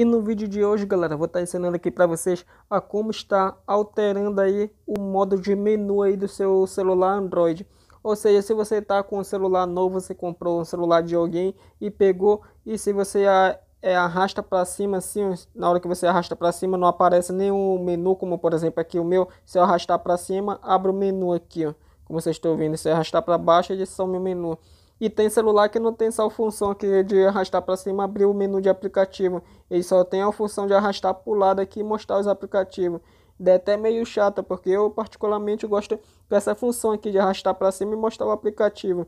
E no vídeo de hoje, galera, vou estar tá ensinando aqui para vocês a como está alterando aí o modo de menu aí do seu celular Android. Ou seja, se você está com um celular novo, você comprou um celular de alguém e pegou, e se você ah, é, arrasta para cima assim, na hora que você arrasta para cima não aparece nenhum menu, como por exemplo aqui o meu, se eu arrastar para cima, abre o menu aqui, ó. Como vocês estão vendo, se eu arrastar para baixo, eles são meu menu. E tem celular que não tem só a função aqui de arrastar para cima, abrir o menu de aplicativo. Ele só tem a função de arrastar para o lado aqui e mostrar os aplicativos. É até meio chata, porque eu particularmente gosto dessa função aqui de arrastar para cima e mostrar o aplicativo.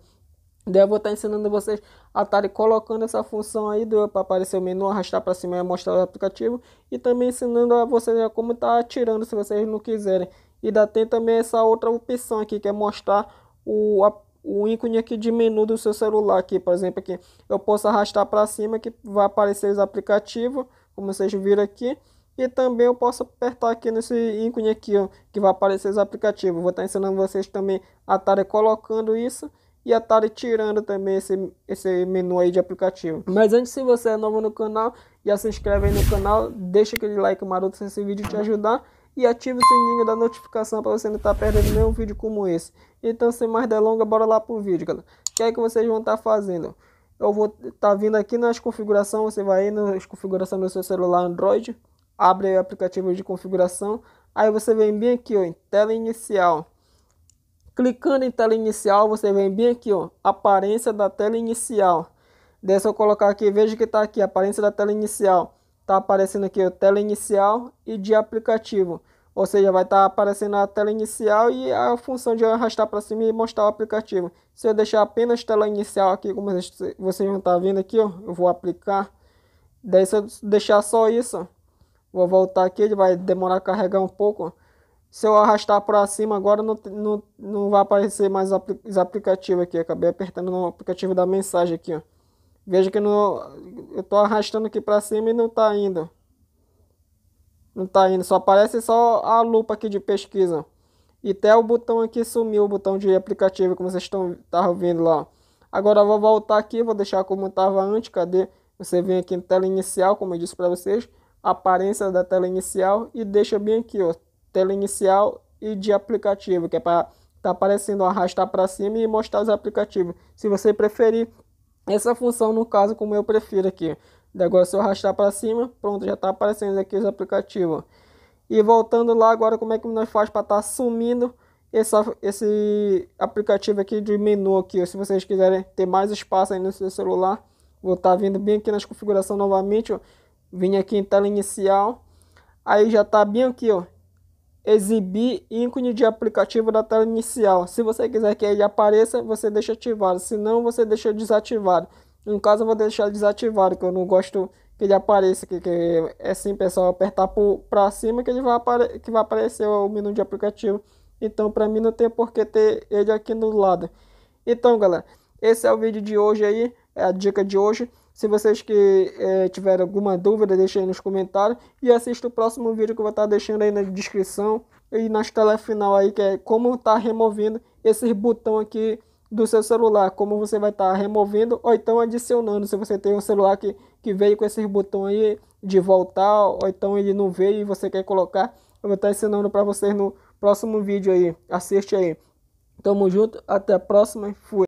Daí eu vou estar tá ensinando vocês a estarem colocando essa função aí para aparecer o menu, arrastar para cima e mostrar o aplicativo. E também ensinando a vocês a como estar tá tirando se vocês não quiserem. E ainda tem também essa outra opção aqui que é mostrar o aplicativo o ícone aqui é de menu do seu celular aqui, por exemplo, aqui eu posso arrastar para cima que vai aparecer os aplicativos, como vocês viram aqui, e também eu posso apertar aqui nesse ícone aqui, ó, que vai aparecer os aplicativos. Vou estar tá ensinando vocês também a tarefa colocando isso e a tarefa tirando também esse, esse menu aí de aplicativo. Mas antes, se você é novo no canal, já se inscreve aí no canal, deixa aquele like maroto se esse vídeo te ajudar e ative o sininho da notificação para você não estar tá perdendo nenhum vídeo como esse. Então, sem mais delongas, bora lá pro vídeo, galera. O que é que vocês vão estar tá fazendo? Eu vou estar tá vindo aqui nas configurações, você vai nas configurações do seu celular Android, abre o aplicativo de configuração, aí você vem bem aqui, ó, em tela inicial. Clicando em tela inicial, você vem bem aqui, ó, aparência da tela inicial. Deixa eu colocar aqui, veja que está aqui, aparência da tela inicial tá aparecendo aqui a tela inicial e de aplicativo. Ou seja, vai estar tá aparecendo a tela inicial e a função de arrastar para cima e mostrar o aplicativo. Se eu deixar apenas tela inicial aqui, como vocês vão estar tá vendo aqui, ó, eu vou aplicar. Daí se eu deixar só isso, ó, vou voltar aqui, ele vai demorar a carregar um pouco. Se eu arrastar para cima agora, não, não, não vai aparecer mais os aplicativos aqui. Acabei apertando no aplicativo da mensagem aqui, ó. Veja que não, eu tô arrastando aqui para cima e não tá indo. Não tá indo, só aparece só a lupa aqui de pesquisa. E até o botão aqui sumiu, o botão de aplicativo, como vocês estão estavam vendo lá. Agora eu vou voltar aqui, vou deixar como estava antes, cadê? Você vem aqui em tela inicial, como eu disse para vocês, aparência da tela inicial e deixa bem aqui, ó, tela inicial e de aplicativo, que é para tá aparecendo arrastar para cima e mostrar os aplicativos. Se você preferir, essa função, no caso, como eu prefiro aqui. agora, se eu arrastar para cima, pronto, já está aparecendo aqui os aplicativos. E voltando lá agora, como é que nós faz para estar tá sumindo esse, esse aplicativo aqui de menu aqui. Se vocês quiserem ter mais espaço aí no seu celular, vou estar tá vindo bem aqui nas configurações novamente, ó. Vim aqui em tela inicial. Aí já está bem aqui, ó, exibir ícone de aplicativo da tela inicial. Se você quiser que ele apareça, você deixa ativado. Se não, você deixa desativado. No caso, eu vou deixar desativado, que eu não gosto que ele apareça, que, que é simples, é só apertar para cima que ele vai, apare que vai aparecer o menu de aplicativo. Então, para mim, não tem por que ter ele aqui no lado. Então, galera, esse é o vídeo de hoje aí, é a dica de hoje. Se vocês que é, tiverem alguma dúvida, deixem aí nos comentários. E assista o próximo vídeo que eu vou estar tá deixando aí na descrição e na tela final aí, que é como tá removendo esses botão aqui do seu celular. Como você vai estar tá removendo ou então adicionando. Se você tem um celular que, que veio com esses botões aí de voltar, ou então ele não veio e você quer colocar. Eu vou estar tá ensinando para vocês no próximo vídeo aí. Assiste aí. Tamo junto, até a próxima fui.